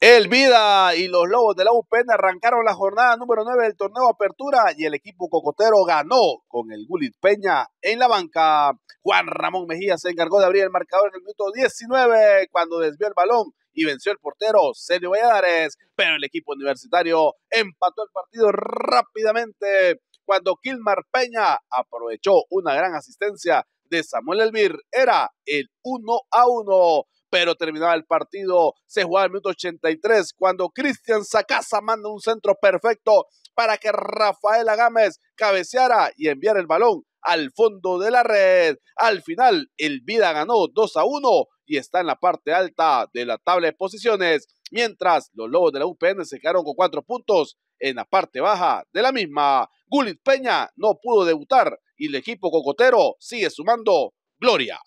El Vida y los Lobos de la UPN arrancaron la jornada número 9 del torneo Apertura y el equipo cocotero ganó con el Gulit Peña en la banca. Juan Ramón Mejía se encargó de abrir el marcador en el minuto 19 cuando desvió el balón y venció el portero Celio Valladares, pero el equipo universitario empató el partido rápidamente cuando Kilmar Peña aprovechó una gran asistencia de Samuel Elvir. Era el 1 a 1 pero terminaba el partido. Se jugaba el minuto 83 cuando Cristian Sacasa manda un centro perfecto para que Rafaela Gámez cabeceara y enviara el balón al fondo de la red. Al final, el Vida ganó 2 a 1 y está en la parte alta de la tabla de posiciones, mientras los Lobos de la UPN se quedaron con cuatro puntos en la parte baja de la misma. Gulit Peña no pudo debutar y el equipo cocotero sigue sumando gloria.